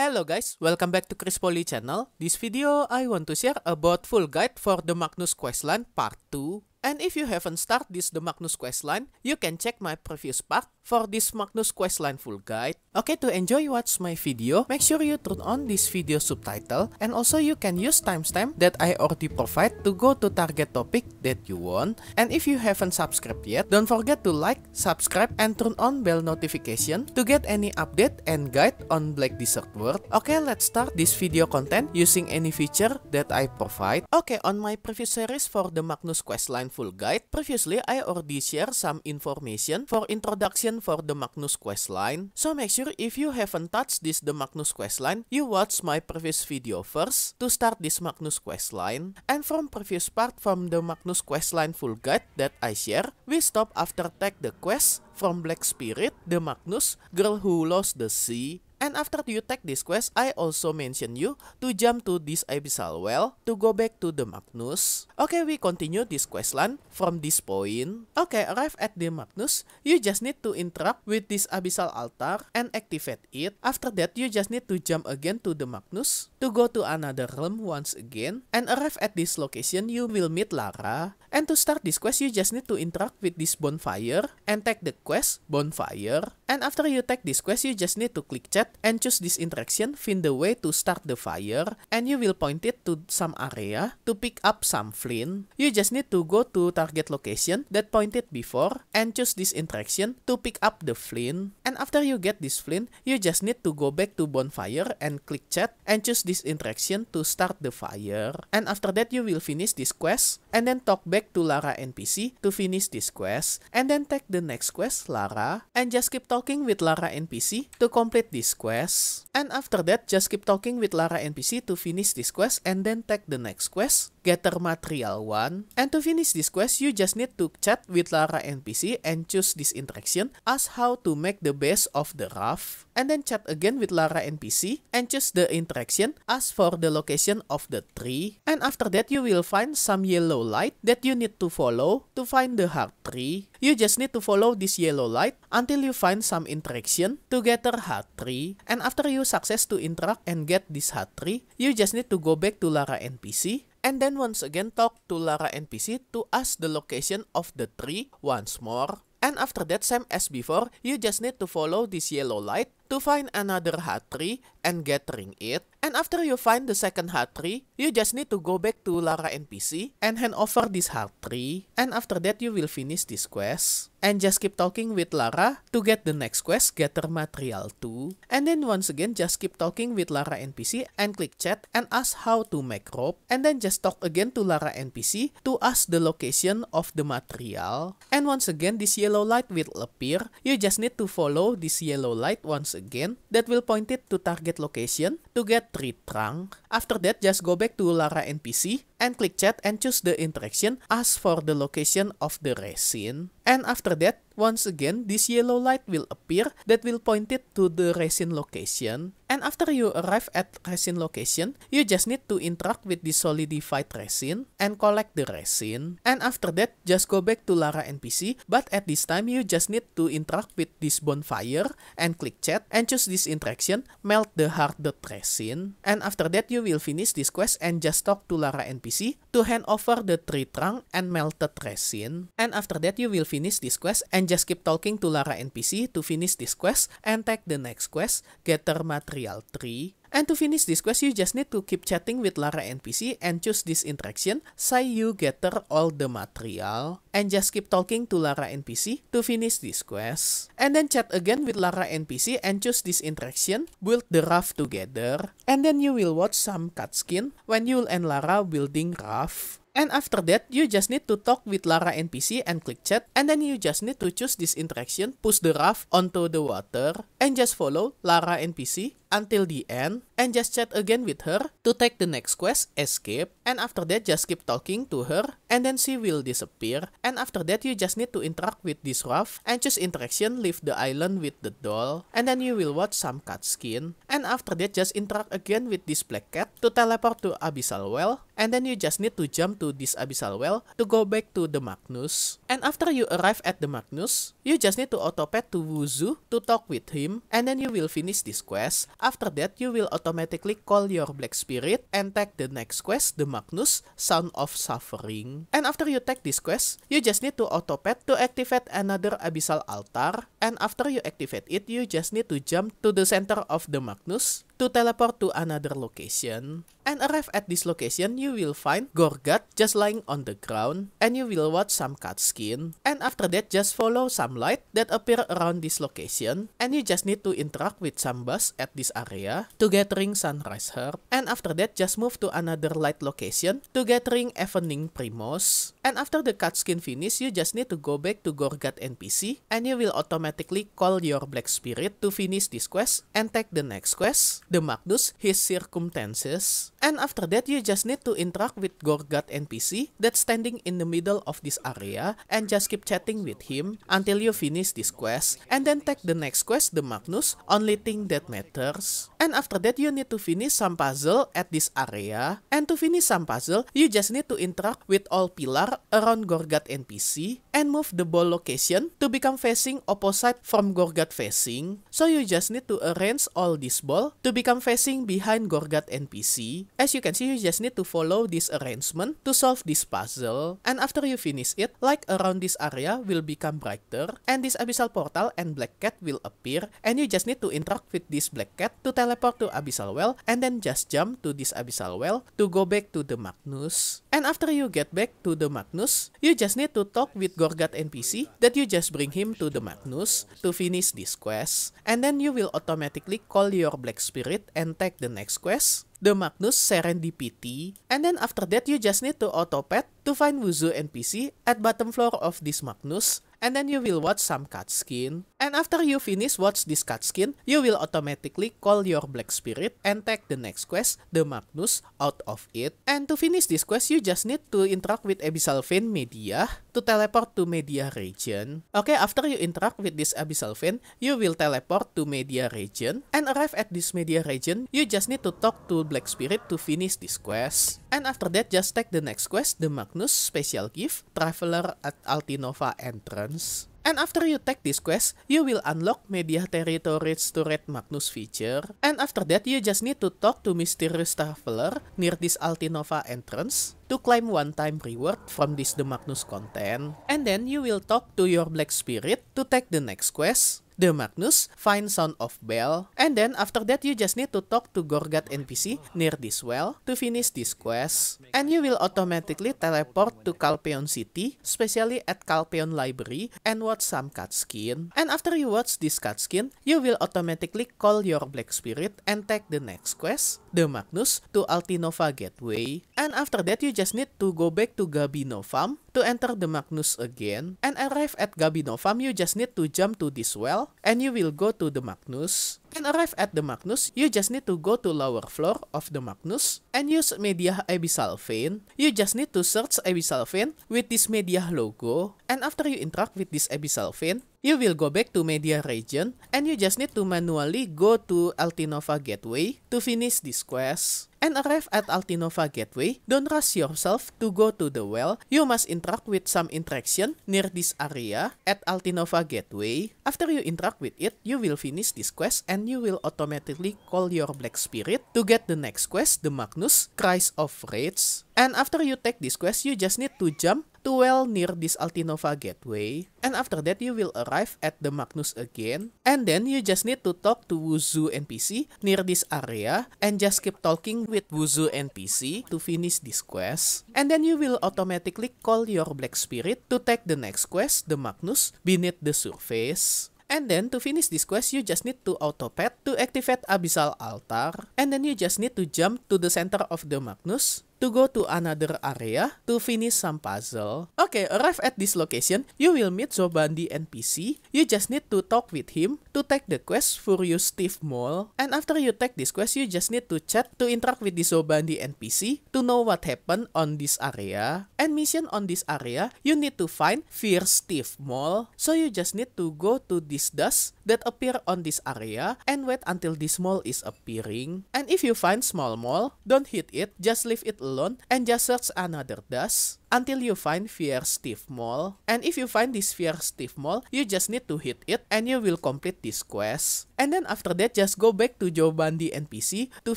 Hello guys, welcome back to Chris Poly channel. This video I want to share about full guide for the Magnus Questland Part 2 And if you haven't started this The Magnus Questline, you can check my previous part for this Magnus Questline full guide. Okay, to enjoy watch my video, make sure you turn on this video subtitle and also you can use timestamp that I already provide to go to target topic that you want. And if you haven't subscribed yet, don't forget to like, subscribe, and turn on bell notification to get any update and guide on Black Desert World. Okay, let's start this video content using any feature that I provide. Okay, on my previous series for the Magnus Questline full guide, previously I already share some information for introduction for the Magnus quest line. So make sure if you haven't touched this the Magnus quest line, you watch my previous video first to start this Magnus quest line. And from previous part from the Magnus quest line full guide that I share, we stop after take the quest from Black Spirit, the Magnus, Girl Who Lost the Sea, And after you take this quest, I also mention you to jump to this abyssal well to go back to the Magnus. Okay, we continue this questline from this point. Okay, arrive at the Magnus, you just need to interact with this abyssal altar and activate it. After that, you just need to jump again to the Magnus to go to another realm once again. And arrive at this location, you will meet Lara. And to start this quest, you just need to interact with this bonfire and take the quest bonfire. And after you take this quest, you just need to click chat and choose this interaction, find the way to start the fire, and you will point it to some area to pick up some flint. You just need to go to target location that pointed before and choose this interaction to pick up the flint. And after you get this flint, you just need to go back to bonfire and click chat and choose this interaction to start the fire. And after that, you will finish this quest and then talk back to Lara NPC to finish this quest, and then take the next quest, Lara, and just keep talking with Lara NPC to complete this quest. And after that, just keep talking with Lara NPC to finish this quest, and then take the next quest, Gather Material 1. And to finish this quest, you just need to chat with Lara NPC and choose this interaction as how to make the best of the raft. and then chat again with Lara NPC and choose the interaction, ask for the location of the tree, and after that you will find some yellow light that you need to follow to find the heart tree. You just need to follow this yellow light until you find some interaction to get the heart tree, and after you success to interact and get this heart tree, you just need to go back to Lara NPC and then once again talk to Lara NPC to ask the location of the tree once more. And after that, same as before, you just need to follow this yellow light to find another tree and gathering it. And after you find the second tree, you just need to go back to Lara NPC and hand over this tree. And after that, you will finish this quest. And just keep talking with Lara to get the next quest, Gather Material 2. And then once again, just keep talking with Lara NPC and click chat and ask how to make rope. And then just talk again to Lara NPC to ask the location of the material. And once again, this yellow light will appear. You just need to follow this yellow light once again again that will point it to target location to get tree trunk. After that, just go back to Lara NPC and click chat and choose the interaction, ask for the location of the resin. And after that, once again, this yellow light will appear that will point it to the resin location. And after you arrive at resin location, you just need to interact with the solidified resin and collect the resin. And after that, just go back to Lara NPC, but at this time, you just need to interact with this bonfire and click chat and choose this interaction, melt the hard resin. And after that, you will finish this quest and just talk to Lara NPC NPC to hand over the tree trunk and melted resin. And after that, you will finish this quest and just keep talking to Lara NPC to finish this quest and take the next quest, gather material tree. And to finish this quest, you just need to keep chatting with Lara NPC and choose this interaction, say you gather all the material, and just keep talking to Lara NPC to finish this quest. And then chat again with Lara NPC and choose this interaction, build the raft together, and then you will watch some cutscene when you and Lara building raft. And after that, you just need to talk with Lara NPC and click chat. And then you just need to choose this interaction, push the raft onto the water, and just follow Lara NPC until the end and just chat again with her to take the next quest, escape, and after that just keep talking to her and then she will disappear and after that you just need to interact with this rough and choose interaction, leave the island with the doll and then you will watch some cutscene and after that just interact again with this black cat to teleport to Abyssal Well and then you just need to jump to this Abyssal Well to go back to the Magnus and after you arrive at the Magnus, you just need to autopet to Wuzu to talk with him and then you will finish this quest after that, you will automatically call your Black Spirit and take the next quest, the Magnus, Son of Suffering. And after you take this quest, you just need to autopet to activate another Abyssal Altar. And after you activate it, you just need to jump to the center of the Magnus to teleport to another location. And arrive at this location, you will find Gorgat just lying on the ground and you will watch some cutscene. And after that, just follow some light that appear around this location and you just need to interact with some bus at this area to gathering sunrise herb. And after that, just move to another light location to gathering evening primos. And after the cutscene finish, you just need to go back to Gorgat NPC and you will automatically call your black spirit to finish this quest and take the next quest the magnus his circumstances And after that, you just need to interact with Gorgat NPC that's standing in the middle of this area and just keep chatting with him until you finish this quest and then take the next quest, the Magnus, only thing that matters. And after that, you need to finish some puzzle at this area. And to finish some puzzle, you just need to interact with all pillar around Gorgat NPC and move the ball location to become facing opposite from Gorgat facing. So you just need to arrange all this ball to become facing behind Gorgat NPC. As you can see, you just need to follow this arrangement to solve this puzzle. And after you finish it, light around this area will become brighter, and this abyssal portal and black cat will appear, and you just need to interact with this black cat to teleport to abyssal well, and then just jump to this abyssal well to go back to the Magnus. And after you get back to the Magnus, you just need to talk with Gorgat NPC that you just bring him to the Magnus to finish this quest. And then you will automatically call your black spirit and take the next quest the Magnus Serendipity, and then after that you just need to pet to find Wuzu NPC at bottom floor of this Magnus, and then you will watch some cutscene. And after you finish watch this cutscene, you will automatically call your black spirit and take the next quest, the Magnus, out of it. And to finish this quest, you just need to interact with Abyssal Vein Media, to teleport to media region. Okay, after you interact with this abyssal you will teleport to media region and arrive at this media region, you just need to talk to Black Spirit to finish this quest. And after that, just take the next quest, the Magnus Special Gift, Traveler at Altinova Entrance. And after you take this quest, you will unlock Media Territories to Red Magnus feature. And after that, you just need to talk to Mysterious Traveler near this Altinova entrance to claim one-time reward from this The Magnus content. And then you will talk to your Black Spirit to take the next quest the Magnus, find Sound of Bell, and then after that you just need to talk to Gorgat NPC near this well to finish this quest, and you will automatically teleport to Calpeon City, especially at Calpeon Library, and watch some cutscene. And after you watch this cutscene, you will automatically call your Black Spirit and take the next quest, the Magnus, to Altinova Gateway. And after that you just need to go back to Gabino Farm To enter the Magnus again and arrive at Gabino farm, you just need to jump to this well and you will go to the Magnus and arrive at the Magnus, you just need to go to lower floor of the Magnus and use Media Abyssal Vein. You just need to search Abyssal Vein with this Media logo and after you interact with this Abyssal Vein, you will go back to Media Region and you just need to manually go to Altinova Gateway to finish this quest. And arrive at Altinova Gateway, don't rush yourself to go to the well. You must interact with some interaction near this area at Altinova Gateway. After you interact with it, you will finish this quest and and you will automatically call your Black Spirit to get the next quest, the Magnus, Cries of Rage. And after you take this quest, you just need to jump to well near this Altinova gateway. And after that, you will arrive at the Magnus again. And then you just need to talk to Wuzu NPC near this area and just keep talking with Wuzu NPC to finish this quest. And then you will automatically call your Black Spirit to take the next quest, the Magnus, beneath the surface. And then to finish this quest, you just need to pet to activate Abyssal Altar. And then you just need to jump to the center of the Magnus. to go to another area to finish some puzzle. Okay, arrive at this location, you will meet Zobandi NPC. You just need to talk with him to take the quest for you Steve Mole. And after you take this quest, you just need to chat to interact with the Zobandi NPC to know what happened on this area. And mission on this area, you need to find Fear Steve Mole. So you just need to go to this dust that appear on this area and wait until this mole is appearing. And if you find small mole, don't hit it, just leave it alone and just search another dust until you find fierce stiff mole. And if you find this fierce stiff mole, you just need to hit it and you will complete this quest. And then after that, just go back to Jobandi NPC to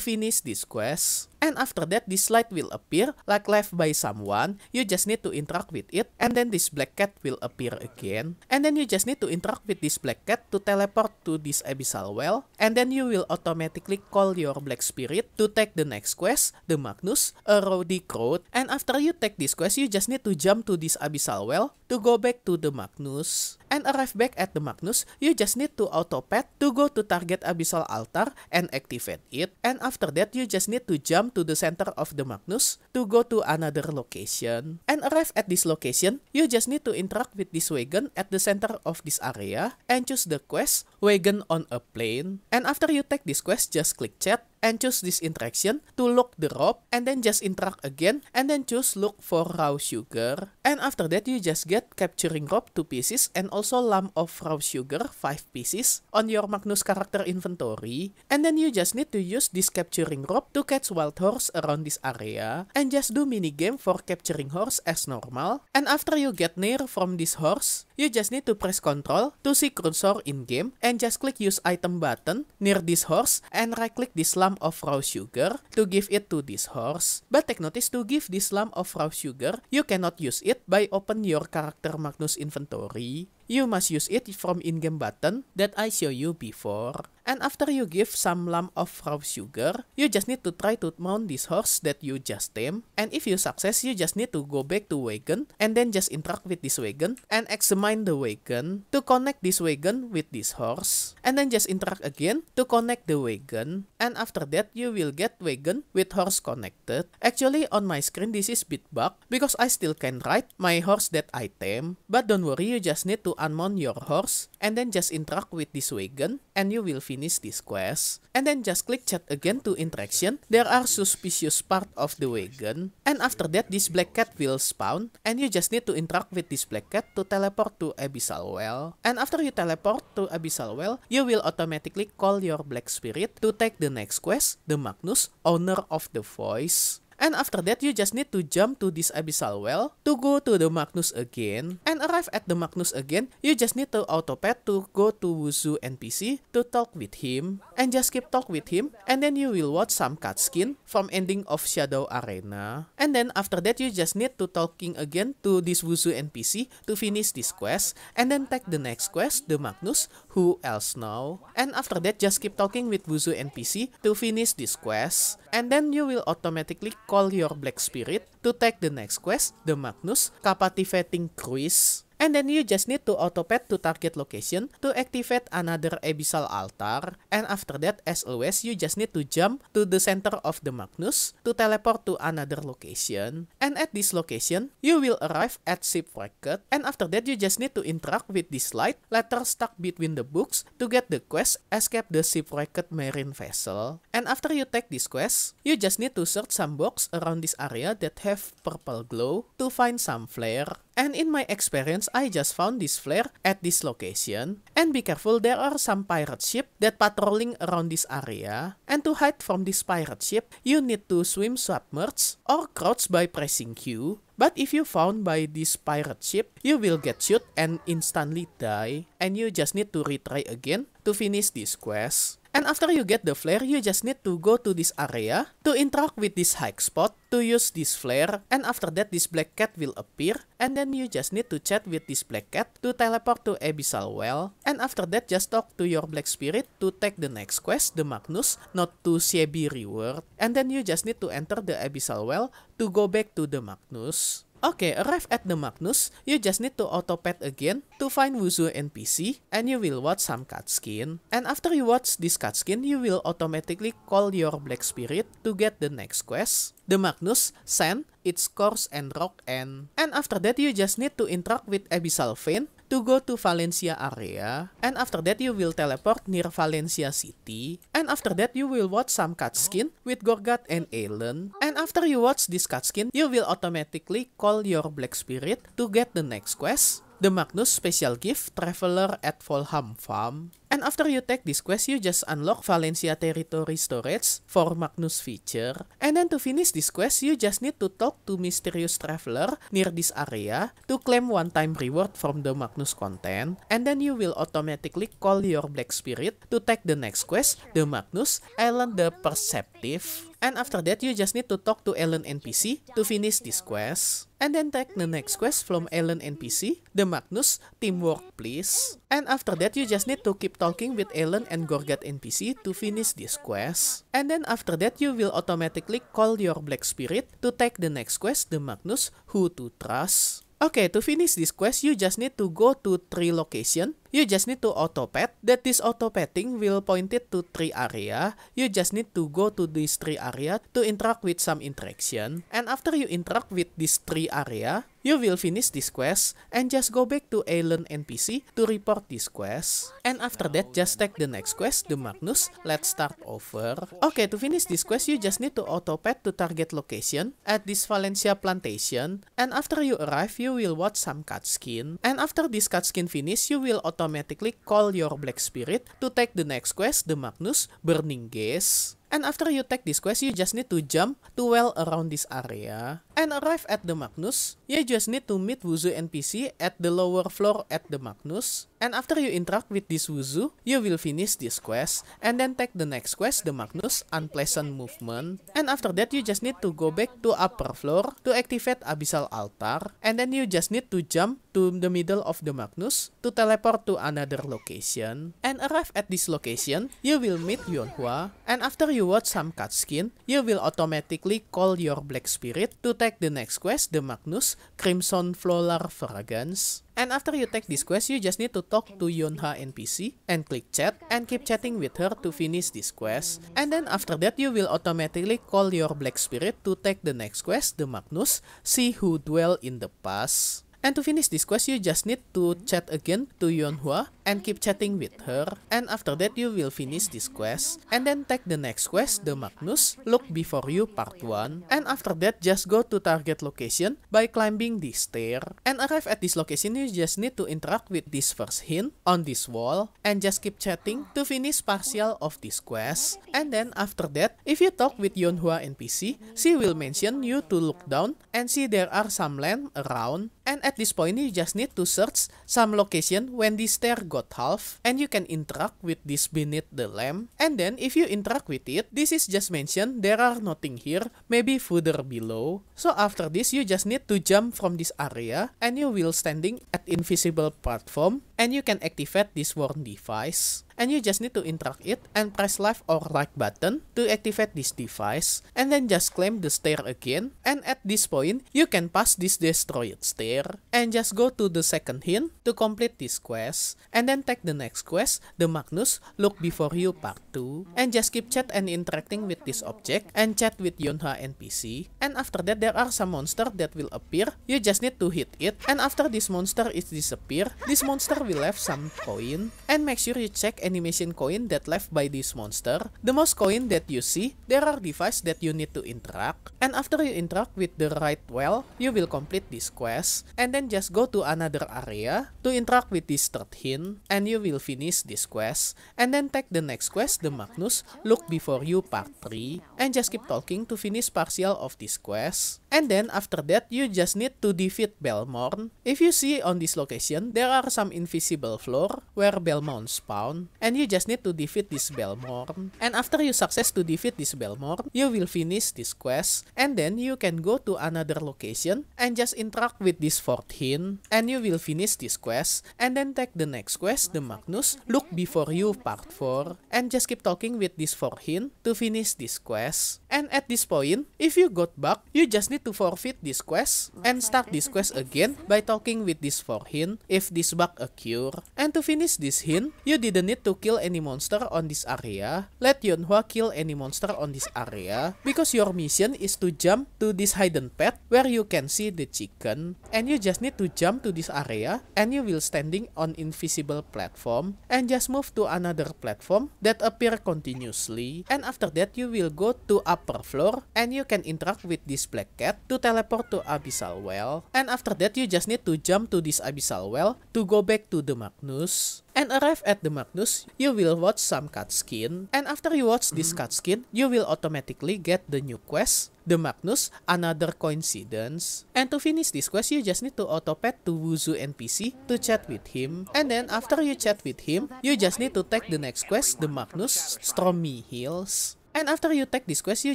finish this quest. And after that, this light will appear, like left by someone. You just need to interact with it. And then this black cat will appear again. And then you just need to interact with this black cat to teleport to this abyssal well. And then you will automatically call your black spirit to take the next quest, the Magnus, a Rody Crowd. And after you take this quest, you just need to jump to this abyssal well to go back to the Magnus and arrive back at the Magnus, you just need to autopad to go to target Abyssal Altar and activate it. And after that, you just need to jump to the center of the Magnus to go to another location. And arrive at this location, you just need to interact with this wagon at the center of this area and choose the quest, wagon on a plane. And after you take this quest, just click chat and choose this interaction to lock the rope and then just interact again and then choose look for raw sugar and after that you just get capturing rope two pieces and also lump of raw sugar five pieces on your Magnus character inventory and then you just need to use this capturing rope to catch wild horse around this area and just do minigame for capturing horse as normal and after you get near from this horse You just need to press Ctrl to see cursor in-game and just click use item button near this horse and right-click this lump of raw sugar to give it to this horse. But take notice to give this lump of raw sugar, you cannot use it by open your character Magnus inventory. You must use it from in-game button that I show you before. And after you give some lump of raw sugar, you just need to try to mount this horse that you just tame. And if you success, you just need to go back to wagon and then just interact with this wagon and examine the wagon to connect this wagon with this horse. And then just interact again to connect the wagon. And after that, you will get wagon with horse connected. Actually, on my screen, this is bit bug because I still can ride my horse that I tame. But don't worry, you just need to unmount your horse and then just interact with this wagon and you will finish this quest. And then just click chat again to interaction. There are suspicious part of the wagon. And after that this black cat will spawn and you just need to interact with this black cat to teleport to Abyssal Well. And after you teleport to Abyssal Well, you will automatically call your black spirit to take the next quest, the Magnus, Owner of the Voice. And after that, you just need to jump to this Abyssal Well to go to the Magnus again. And arrive at the Magnus again, you just need to autopad to go to Wuzu NPC to talk with him. And just keep talk with him. And then you will watch some cutscene from ending of Shadow Arena. And then after that, you just need to talking again to this Wuzu NPC to finish this quest. And then take the next quest, the Magnus, who else now? And after that, just keep talking with Wuzu NPC to finish this quest. And then you will automatically Call Your Black Spirit, To Take the Next Quest, The Magnus, Captivating Cruise, And then you just need to autopad to target location to activate another abyssal altar. And after that, as always, you just need to jump to the center of the Magnus to teleport to another location. And at this location, you will arrive at Shipwrecked. And after that, you just need to interact with this light letter stuck between the books to get the quest Escape the Shipwrecked Marine Vessel. And after you take this quest, you just need to search some box around this area that have purple glow to find some flare. And in my experience, I just found this flare at this location. And be careful, there are some pirate ship that patrolling around this area. And to hide from this pirate ship, you need to swim submerged or crouch by pressing Q. But if you found by this pirate ship, you will get shoot and instantly die. And you just need to retry again to finish this quest. And after you get the flare, you just need to go to this area to interact with this hike spot to use this flare. And after that, this black cat will appear. And then you just need to chat with this black cat to teleport to Abyssal Well. And after that, just talk to your black spirit to take the next quest, the Magnus, not to Sebi Reward. And then you just need to enter the Abyssal Well to go back to the Magnus. Okay, arrive at the Magnus, you just need to autopad again to find Wuzu NPC and you will watch some cutscene. And after you watch this cutscene, you will automatically call your Black Spirit to get the next quest. The Magnus, Sand, its course and rock and... And after that, you just need to interact with Abyssal Fane to go to Valencia area, and after that you will teleport near Valencia city, and after that you will watch some cutscene with Gorgat and Aelin, and after you watch this cutscene, you will automatically call your Black Spirit to get the next quest, The Magnus Special Gift Traveler at Volham Farm. And after you take this quest, you just unlock Valencia Territory Storage for Magnus feature. And then to finish this quest, you just need to talk to mysterious traveler near this area to claim one-time reward from the Magnus content. And then you will automatically call your Black Spirit to take the next quest, the Magnus Island the Perceptive. And after that, you just need to talk to Ellen NPC to finish this quest. And then take the next quest from Ellen NPC, the Magnus, Teamwork please. And after that, you just need to keep talking with Ellen and Gorgat NPC to finish this quest. And then after that, you will automatically call your Black Spirit to take the next quest, the Magnus, Who to Trust. Okay, to finish this quest, you just need to go to three location you just need to pet. that this petting will point it to three area. You just need to go to these three area to interact with some interaction. And after you interact with these three area, you will finish this quest and just go back to Alien NPC to report this quest. And after that, just take the next quest, the Magnus. Let's start over. Okay, to finish this quest, you just need to pet to target location at this Valencia plantation. And after you arrive, you will watch some cutscene. And after this cutscene finish, you will auto automatically call your black spirit to take the next quest, the Magnus Burning Gaze. And after you take this quest, you just need to jump to well around this area. And arrive at the Magnus, you just need to meet Wuzu NPC at the lower floor at the Magnus. And after you interact with this Wuzu, you will finish this quest, and then take the next quest, the Magnus Unpleasant Movement. And after that, you just need to go back to upper floor to activate Abyssal Altar, and then you just need to jump to the middle of the Magnus to teleport to another location. And arrive at this location, you will meet Yonhua, and after you watch some cutscene, you will automatically call your Black Spirit to take the next quest, the Magnus Crimson Flower Fragrance. And after you take this quest, you just need to talk to Yonha NPC and click chat and keep chatting with her to finish this quest. And then after that, you will automatically call your black spirit to take the next quest, the Magnus, see who dwell in the past. And to finish this quest, you just need to chat again to Yonhua and keep chatting with her. And after that, you will finish this quest. And then take the next quest, the Magnus, Look Before You Part 1. And after that, just go to target location by climbing this stair. And arrive at this location, you just need to interact with this first hint on this wall. And just keep chatting to finish partial of this quest. And then after that, if you talk with Yonhua NPC, she will mention you to look down and see there are some land around And at this point, you just need to search some location when the stair got half, and you can interact with this beneath the lamp. And then, if you interact with it, this is just mentioned, there are nothing here, maybe further below. So after this, you just need to jump from this area, and you will standing at invisible platform, and you can activate this worn device and you just need to interact it and press left or right button to activate this device and then just climb the stair again and at this point you can pass this destroyed stair and just go to the second hint to complete this quest and then take the next quest the Magnus look before you part 2 and just keep chat and interacting with this object and chat with Yonha NPC and after that there are some monster that will appear you just need to hit it and after this monster is disappear this monster we left some coin and make sure you check animation coin that left by this monster. The most coin that you see, there are device that you need to interact and after you interact with the right well, you will complete this quest and then just go to another area to interact with this third hint, and you will finish this quest and then take the next quest, the Magnus, Look Before You Part 3 and just keep talking to finish partial of this quest. And then after that, you just need to defeat Belmorn. If you see on this location, there are some invitations invisible floor where Belmont spawn and you just need to defeat this Belmorn. And after you success to defeat this Belmorn, you will finish this quest and then you can go to another location and just interact with this 14 and you will finish this quest and then take the next quest, the Magnus, Look Before You Part 4 and just keep talking with this 14 to finish this quest. And at this point, if you got back, you just need to forfeit this quest and start this quest again by talking with this 14 if this bug occurs secure. And to finish this hint, you didn't need to kill any monster on this area. Let Yunhua kill any monster on this area because your mission is to jump to this hidden path where you can see the chicken and you just need to jump to this area and you will standing on invisible platform and just move to another platform that appear continuously and after that you will go to upper floor and you can interact with this black cat to teleport to abyssal well and after that you just need to jump to this abyssal well to go back to to the Magnus and arrive at the Magnus, you will watch some cutscene. And after you watch this mm-hmm. cutscene, you will automatically get the new quest, the Magnus, another coincidence. And to finish this quest, you just need to autopet to Wuzu NPC to chat with him. And then after you chat with him, you just need to take the next quest, the Magnus, Stormy Hills. And after you take this quest, you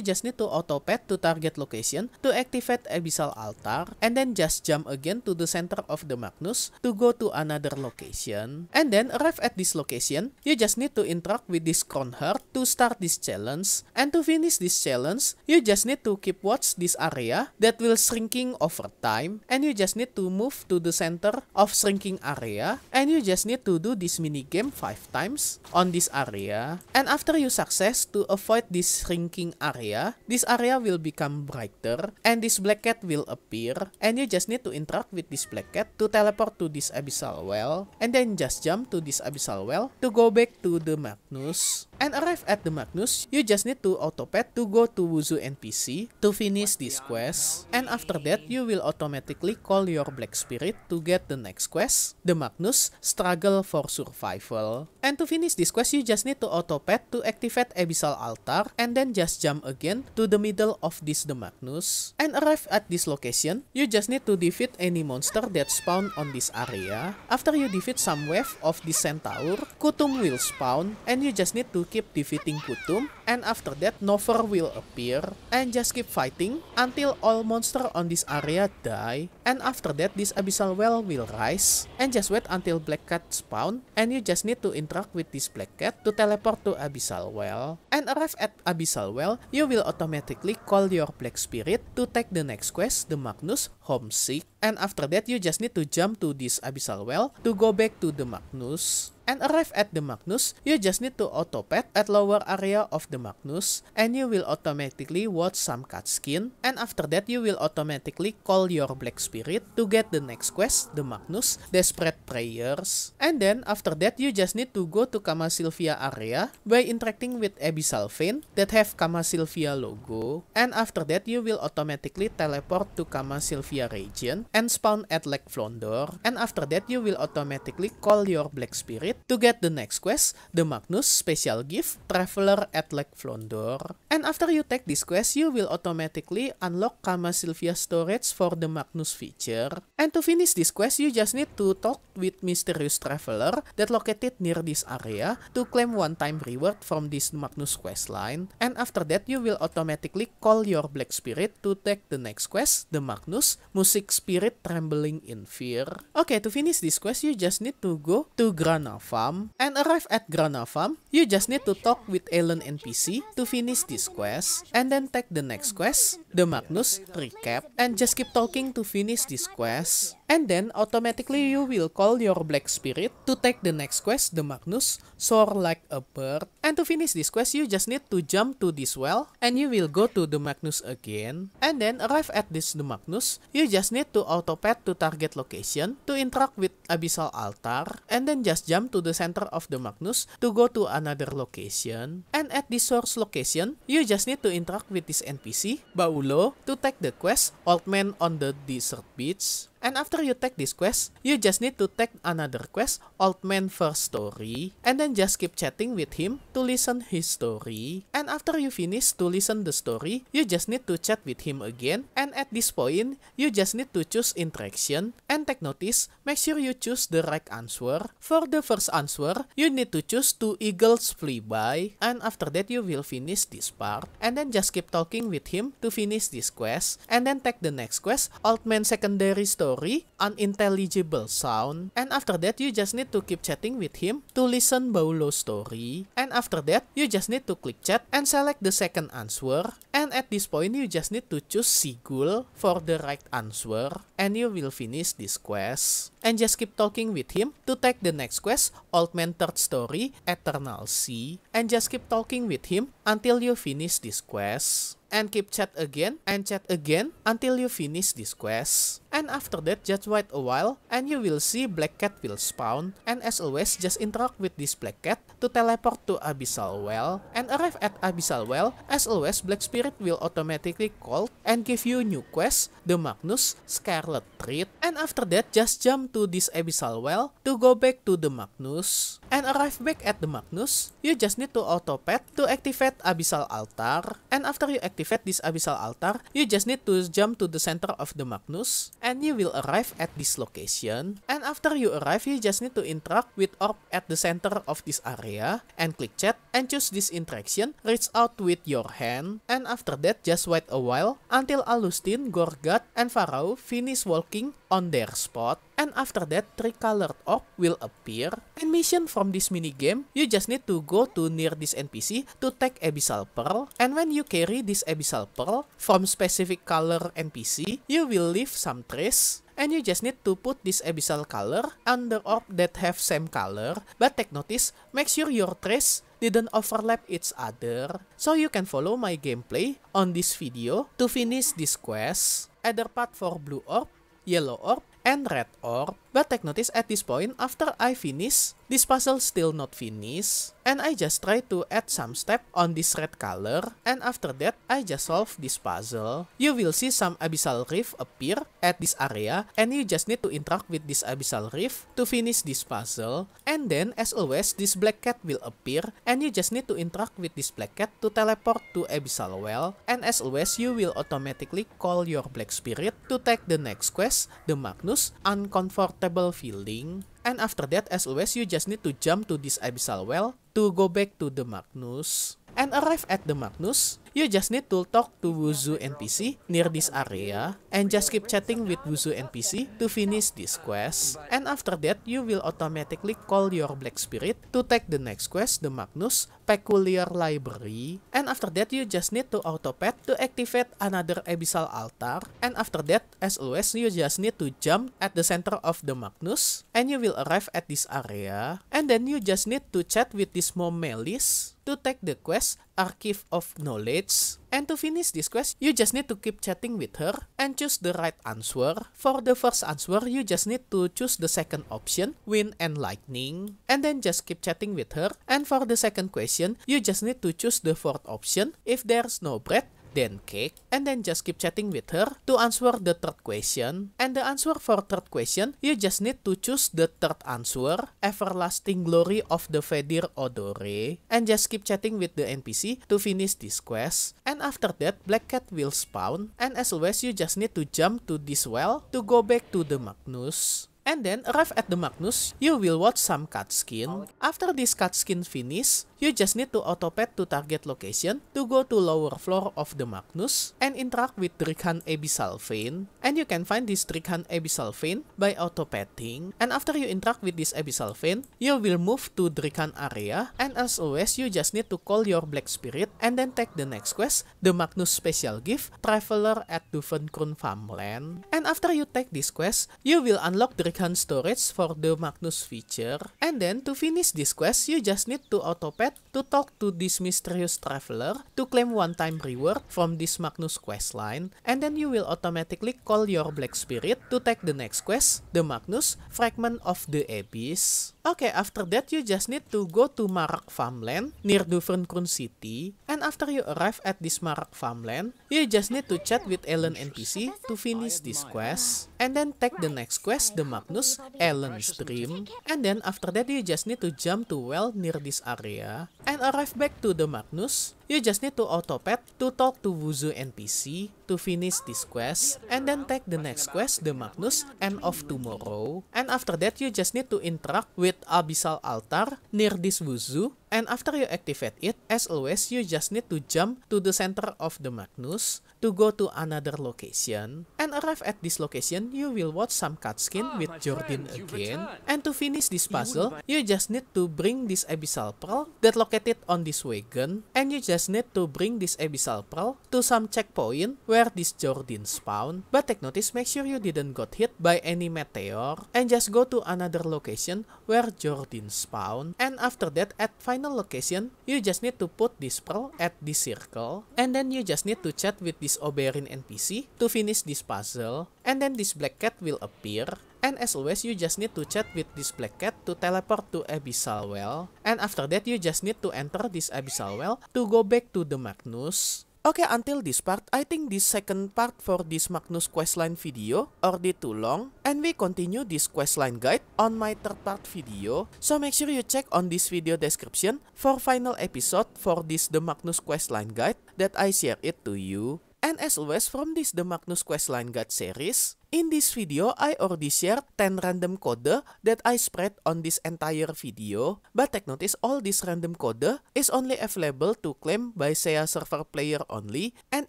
just need to autopad to target location to activate Abyssal Altar and then just jump again to the center of the Magnus to go to another location. And then arrive at this location, you just need to interact with this Kronhard to start this challenge. And to finish this challenge, you just need to keep watch this area that will shrinking over time and you just need to move to the center of shrinking area and you just need to do this minigame 5 times on this area. And after you success to avoid this shrinking area, this area will become brighter and this black cat will appear and you just need to interact with this black cat to teleport to this abyssal well and then just jump to this abyssal well to go back to the Magnus and arrive at the Magnus, you just need to autopad to go to Wuzu NPC to finish this quest, and after that you will automatically call your Black Spirit to get the next quest, the Magnus Struggle for Survival. And to finish this quest, you just need to autopad to activate Abyssal Altar and then just jump again to the middle of this the Magnus. And arrive at this location, you just need to defeat any monster that spawn on this area. After you defeat some wave of this centaur, Kutum will spawn and you just need to keep defeating Kutum, and after that Nover will appear, and just keep fighting until all monster on this area die, and after that this abyssal well will rise, and just wait until black cat spawn, and you just need to interact with this black cat to teleport to abyssal well, and arrive at abyssal well, you will automatically call your black spirit to take the next quest, the Magnus Homesick. And after that, you just need to jump to this abyssal well to go back to the Magnus. And arrive at the Magnus, you just need to pet at lower area of the Magnus and you will automatically watch some cutscene. And after that, you will automatically call your Black Spirit to get the next quest, the Magnus, Desperate Prayers. And then after that, you just need to go to Kama Sylvia area by interacting with Abyssal vein that have Kama Sylvia logo. And after that, you will automatically teleport to Kama Sylvia region and spawn at Lake Flondor. And after that, you will automatically call your Black Spirit to get the next quest, the Magnus Special Gift Traveler at Lake Flondor. And after you take this quest, you will automatically unlock Kama Sylvia storage for the Magnus feature. And to finish this quest, you just need to talk with mysterious traveler that located near this area to claim one-time reward from this Magnus quest line. And after that, you will automatically call your Black Spirit to take the next quest, the Magnus Music Spirit spirit trembling in fear. Okay, to finish this quest, you just need to go to Grana Farm. And arrive at Grana Farm, you just need to talk with Ellen NPC to finish this quest. And then take the next quest, the Magnus recap. And just keep talking to finish this quest. And then automatically you will call your black spirit to take the next quest, the Magnus, soar like a bird. And to finish this quest, you just need to jump to this well and you will go to the Magnus again. And then arrive at this the Magnus, you just need to autopad to target location to interact with Abyssal Altar and then just jump to the center of the Magnus to go to another location. And at this source location, you just need to interact with this NPC, Baulo, to take the quest Old Man on the Desert Beach. And after you take this quest, you just need to take another quest, Old Man First Story, and then just keep chatting with him to listen his story. And after you finish to listen the story, you just need to chat with him again. And at this point, you just need to choose interaction. And take notice, make sure you choose the right answer. For the first answer, you need to choose two eagles fly by. And after that, you will finish this part. And then just keep talking with him to finish this quest. And then take the next quest, Old Man Secondary Story story, unintelligible sound, and after that you just need to keep chatting with him to listen Baulo story, and after that you just need to click chat and select the second answer, and at this point you just need to choose Sigul for the right answer, and you will finish this quest. And just keep talking with him to take the next quest, Old Man Third Story, Eternal Sea, and just keep talking with him until you finish this quest and keep chat again and chat again until you finish this quest. And after that, just wait a while and you will see black cat will spawn. And as always, just interact with this black cat to teleport to Abyssal Well. And arrive at Abyssal Well, as always, black spirit will automatically call and give you new quest, the Magnus Scarlet Treat. And after that, just jump to this Abyssal Well to go back to the Magnus. And arrive back at the Magnus, you just need to auto-pet to activate Abyssal Altar. And after you activate activate this abyssal altar, you just need to jump to the center of the Magnus, and you will arrive at this location. And after you arrive, you just need to interact with orb at the center of this area, and click chat, and choose this interaction, reach out with your hand, and after that, just wait a while until Alustin, Gorgat, and Pharaoh finish walking on their spot and after that three colored orb will appear and mission from this minigame you just need to go to near this NPC to take abyssal pearl and when you carry this abyssal pearl from specific color NPC you will leave some trace and you just need to put this abyssal color on the orb that have same color but take notice make sure your trace didn't overlap each other so you can follow my gameplay on this video to finish this quest either part for blue orb yellow orb, and red orb But take notice at this point, after I finish, this puzzle still not finish, and I just try to add some step on this red color, and after that, I just solve this puzzle. You will see some abyssal reef appear at this area, and you just need to interact with this abyssal reef to finish this puzzle. And then, as always, this black cat will appear, and you just need to interact with this black cat to teleport to abyssal well, and as always, you will automatically call your black spirit to take the next quest, the Magnus Unconfort comfortable feeling. And after that, as always, you just need to jump to this abyssal well to go back to the Magnus and arrive at the Magnus. You just need to talk to Wuzu NPC near this area and just keep chatting with Wuzu NPC to finish this quest. And after that, you will automatically call your Black Spirit to take the next quest, the Magnus Peculiar Library. And after that, you just need to autopad to activate another Abyssal Altar. And after that, as always, you just need to jump at the center of the Magnus and you will arrive at this area. And then you just need to chat with this Momelis to take the quest archive of knowledge. And to finish this quest, you just need to keep chatting with her and choose the right answer. For the first answer, you just need to choose the second option, wind and lightning, and then just keep chatting with her. And for the second question, you just need to choose the fourth option, if there's no bread, then cake, and then just keep chatting with her to answer the third question. And the answer for third question, you just need to choose the third answer, Everlasting Glory of the Fedir Odore, and just keep chatting with the NPC to finish this quest. And after that, Black Cat will spawn, and as always, you just need to jump to this well to go back to the Magnus. and then arrive at the Magnus, you will watch some cutscene. After this cutscene finish, you just need to autopet to target location to go to lower floor of the Magnus and interact with Drikhan Abysalfane. And you can find this Drikhan Abysalfane by autopetting. And after you interact with this Abysalfane, you will move to Drikhan area. And as always, you just need to call your Black Spirit and then take the next quest, the Magnus Special Gift, Traveler at Duvenkron Farmland. And after you take this quest, you will unlock Drikhan ton storage for the Magnus feature. And then to finish this quest, you just need to autopet to talk to this mysterious traveler to claim one-time reward from this Magnus quest line. And then you will automatically call your Black Spirit to take the next quest, the Magnus Fragment of the Abyss. Okay, after that you just need to go to Marak farmland near Duverncrun City. And after you arrive at this Marak farmland, you just need to chat with Ellen NPC to finish this quest. And then take the next quest, the Magnus Magnus, Allen stream, and then after that you just need to jump to well near this area, and arrive back to the Magnus, you just need to autopet to talk to Wuzu NPC to finish this quest, and then take the next quest, the Magnus, and of tomorrow, and after that you just need to interact with Abyssal Altar near this Wuzu, and after you activate it, as always, you just need to jump to the center of the Magnus, to go to another location and arrive at this location you will watch some cutscene ah, with Jordan again and to finish this puzzle you just need to bring this abyssal pearl that located on this wagon and you just need to bring this abyssal pearl to some checkpoint where this Jordan spawn but take notice make sure you didn't got hit by any meteor and just go to another location where Jordan spawn and after that at final location you just need to put this pearl at this circle and then you just need to chat with this this Oberyn NPC to finish this puzzle, and then this black cat will appear, And as always, you just need to chat with this black cat to teleport to Abyssal Well. And after that, you just need to enter this Abyssal Well to go back to the Magnus. Okay, until this part, I think this second part for this Magnus questline video already too long and we continue this questline guide on my third part video. So make sure you check on this video description for final episode for this The Magnus questline guide that I share it to you. And as always from this The Magnus Questline Guide series, in this video I already shared 10 random code that I spread on this entire video, but take notice all this random code is only available to claim by SEA server player only, and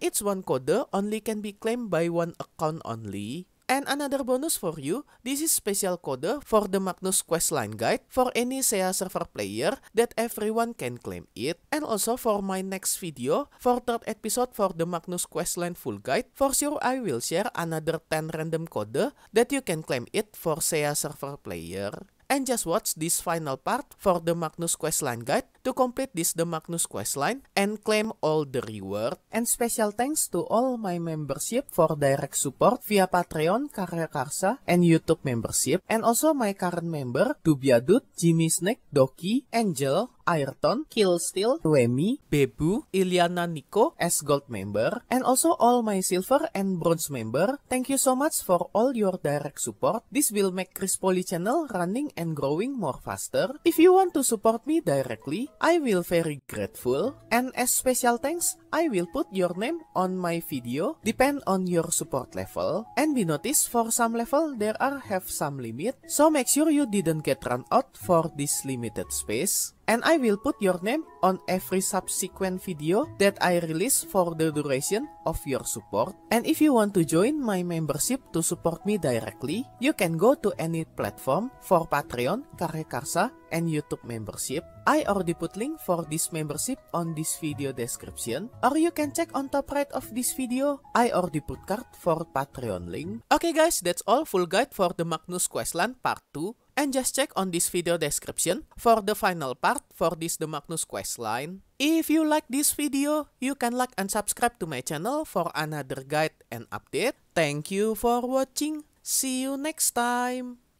it's one code only can be claimed by one account only. And another bonus for you, this is special code for the Magnus Questline Guide for any SEA server player that everyone can claim it. And also for my next video, for third episode for the Magnus Questline full guide, for sure I will share another 10 random code that you can claim it for SEA server player. And just watch this final part for the Magnus Questline Guide To complete this, the Magnus questline and claim all the reward. And special thanks to all my membership for direct support via Patreon, Karya Karsa, and YouTube membership. And also my current member, Dubiadut, Jimmy Snake, Doki, Angel, Ayrton, Killsteel, Wemi, Bebu, Iliana Nico as gold member, and also all my silver and bronze member. Thank you so much for all your direct support. This will make Chris Poly channel running and growing more faster. If you want to support me directly, I will very grateful and a special thanks I will put your name on my video, depend on your support level, and be notice for some level there are have some limit, so make sure you didn't get run out for this limited space. And I will put your name on every subsequent video that I release for the duration of your support. And if you want to join my membership to support me directly, you can go to any platform for Patreon, Karekarsa, and YouTube membership. I already put link for this membership on this video description. or you can check on top right of this video, I or the put card for Patreon link. Okay guys, that's all full guide for the Magnus Questland part 2 and just check on this video description for the final part for this the Magnus Questline. If you like this video, you can like and subscribe to my channel for another guide and update. Thank you for watching. See you next time.